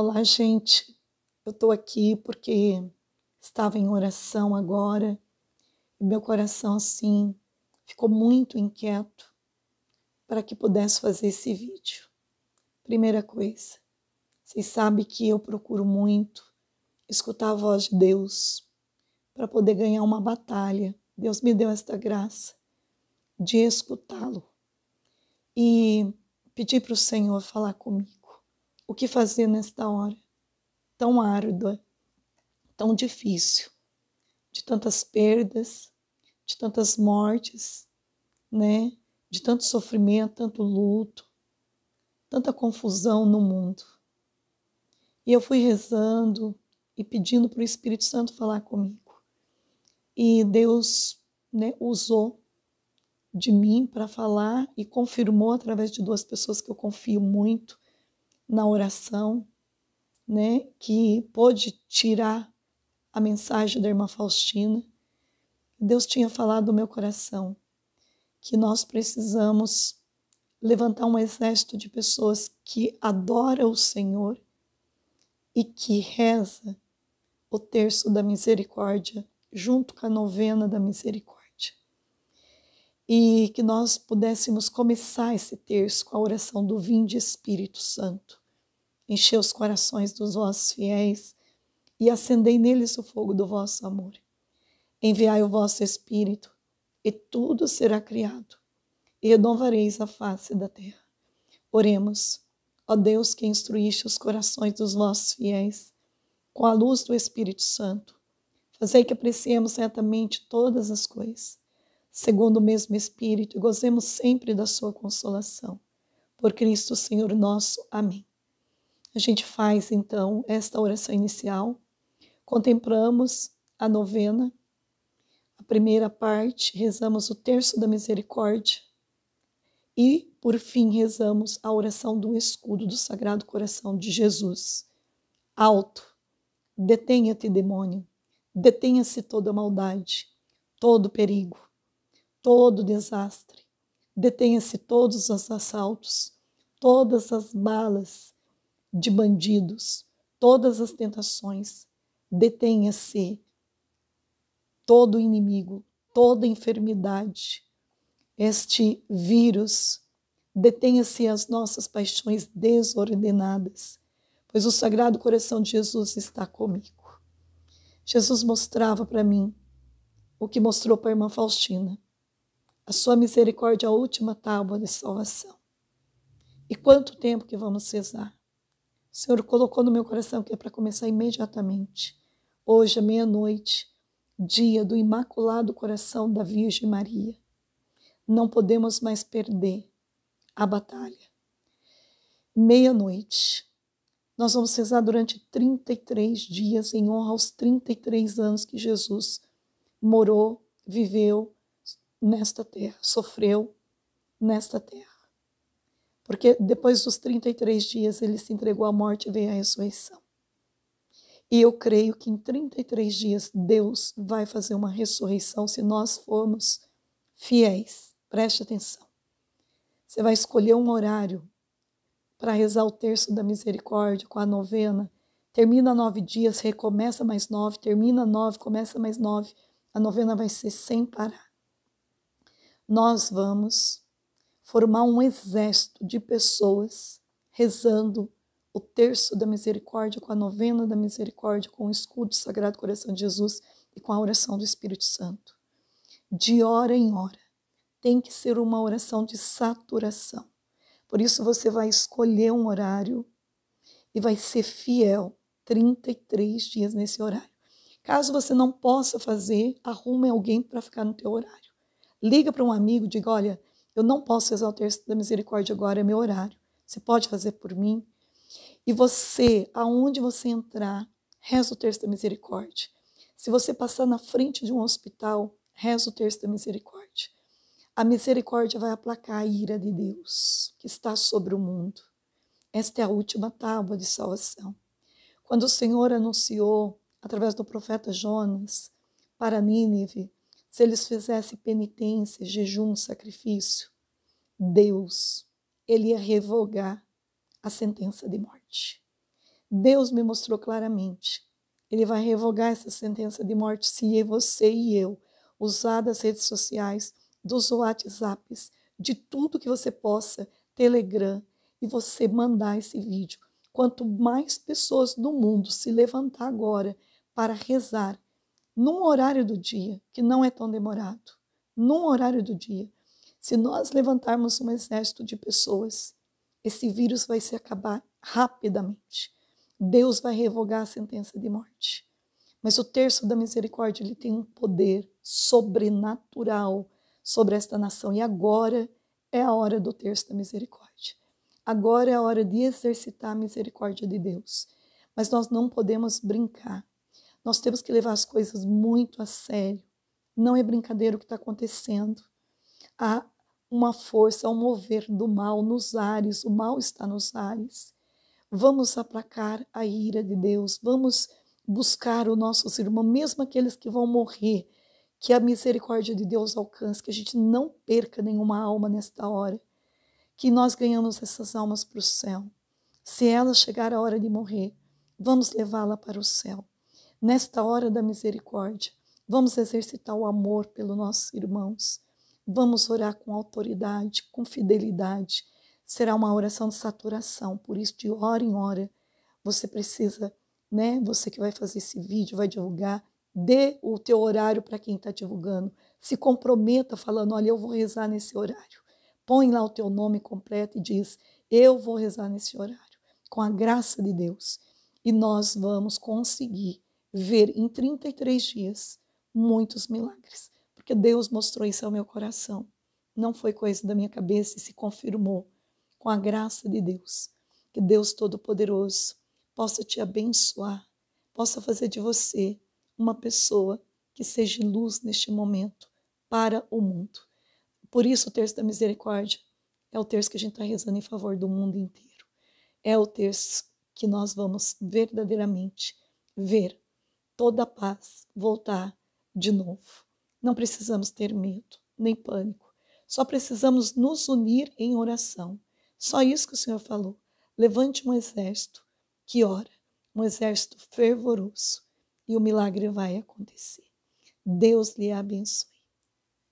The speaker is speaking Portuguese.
Olá, gente. Eu estou aqui porque estava em oração agora e meu coração, assim, ficou muito inquieto para que pudesse fazer esse vídeo. Primeira coisa, vocês sabem que eu procuro muito escutar a voz de Deus para poder ganhar uma batalha. Deus me deu esta graça de escutá-lo e pedir para o Senhor falar comigo o que fazer nesta hora tão árdua, tão difícil, de tantas perdas, de tantas mortes, né? De tanto sofrimento, tanto luto, tanta confusão no mundo. E eu fui rezando e pedindo para o Espírito Santo falar comigo. E Deus né, usou de mim para falar e confirmou através de duas pessoas que eu confio muito na oração, né, que pôde tirar a mensagem da irmã Faustina. Deus tinha falado no meu coração que nós precisamos levantar um exército de pessoas que adora o Senhor e que reza o terço da misericórdia junto com a novena da misericórdia. E que nós pudéssemos começar esse terço com a oração do Vinde Espírito Santo enchei os corações dos vossos fiéis e acendei neles o fogo do vosso amor. Enviai o vosso Espírito, e tudo será criado, e renovareis a face da terra. Oremos, ó Deus que instruíste os corações dos vossos fiéis, com a luz do Espírito Santo, fazei que apreciemos certamente todas as coisas, segundo o mesmo Espírito, e gozemos sempre da sua consolação. Por Cristo Senhor nosso. Amém. A gente faz então esta oração inicial, contemplamos a novena, a primeira parte, rezamos o terço da misericórdia e, por fim, rezamos a oração do escudo do Sagrado Coração de Jesus. Alto, detenha-te, demônio, detenha-se toda maldade, todo perigo, todo desastre, detenha-se todos os assaltos, todas as balas de bandidos, todas as tentações, detenha-se todo inimigo, toda enfermidade, este vírus, detenha-se as nossas paixões desordenadas, pois o Sagrado Coração de Jesus está comigo. Jesus mostrava para mim o que mostrou para a irmã Faustina, a sua misericórdia, a última tábua de salvação. E quanto tempo que vamos cesar? O Senhor colocou no meu coração que é para começar imediatamente. Hoje, à meia-noite, dia do Imaculado Coração da Virgem Maria. Não podemos mais perder a batalha. Meia-noite. Nós vamos rezar durante 33 dias em honra aos 33 anos que Jesus morou, viveu nesta terra, sofreu nesta terra. Porque depois dos 33 dias ele se entregou à morte e veio à ressurreição. E eu creio que em 33 dias Deus vai fazer uma ressurreição se nós formos fiéis. Preste atenção. Você vai escolher um horário para rezar o terço da misericórdia com a novena. Termina nove dias, recomeça mais nove, termina nove, começa mais nove. A novena vai ser sem parar. Nós vamos formar um exército de pessoas rezando o terço da misericórdia, com a novena da misericórdia, com o escudo do Sagrado Coração de Jesus e com a oração do Espírito Santo. De hora em hora. Tem que ser uma oração de saturação. Por isso você vai escolher um horário e vai ser fiel 33 dias nesse horário. Caso você não possa fazer, arrume alguém para ficar no teu horário. Liga para um amigo, diga, olha, eu não posso rezar o terço da misericórdia agora, é meu horário. Você pode fazer por mim? E você, aonde você entrar, reza o terço da misericórdia. Se você passar na frente de um hospital, reza o terço da misericórdia. A misericórdia vai aplacar a ira de Deus que está sobre o mundo. Esta é a última tábua de salvação. Quando o Senhor anunciou, através do profeta Jonas, para Nínive, se eles fizessem penitência, jejum, sacrifício, Deus, ele ia revogar a sentença de morte. Deus me mostrou claramente. Ele vai revogar essa sentença de morte se você e eu usar das redes sociais, dos WhatsApps, de tudo que você possa, Telegram, e você mandar esse vídeo. Quanto mais pessoas no mundo se levantar agora para rezar num horário do dia que não é tão demorado, num horário do dia. Se nós levantarmos um exército de pessoas, esse vírus vai se acabar rapidamente. Deus vai revogar a sentença de morte. Mas o terço da misericórdia ele tem um poder sobrenatural sobre esta nação. E agora é a hora do terço da misericórdia. Agora é a hora de exercitar a misericórdia de Deus. Mas nós não podemos brincar nós temos que levar as coisas muito a sério. Não é brincadeira o que está acontecendo. Há uma força, um mover do mal nos ares, o mal está nos ares. Vamos aplacar a ira de Deus, vamos buscar os nossos irmãos, mesmo aqueles que vão morrer, que a misericórdia de Deus alcance, que a gente não perca nenhuma alma nesta hora, que nós ganhamos essas almas para o céu. Se ela chegar a hora de morrer, vamos levá-la para o céu nesta hora da misericórdia. Vamos exercitar o amor pelos nossos irmãos. Vamos orar com autoridade, com fidelidade. Será uma oração de saturação, por isso, de hora em hora, você precisa, né? Você que vai fazer esse vídeo, vai divulgar, dê o teu horário para quem está divulgando. Se comprometa falando, olha, eu vou rezar nesse horário. Põe lá o teu nome completo e diz, eu vou rezar nesse horário, com a graça de Deus. E nós vamos conseguir ver em 33 dias muitos milagres, porque Deus mostrou isso ao meu coração. Não foi coisa da minha cabeça e se confirmou com a graça de Deus. Que Deus Todo-Poderoso possa te abençoar, possa fazer de você uma pessoa que seja luz neste momento para o mundo. Por isso, o terço da misericórdia é o terço que a gente está rezando em favor do mundo inteiro. É o terço que nós vamos verdadeiramente ver toda a paz voltar de novo. Não precisamos ter medo, nem pânico. Só precisamos nos unir em oração. Só isso que o Senhor falou. Levante um exército que ora, um exército fervoroso, e o milagre vai acontecer. Deus lhe abençoe.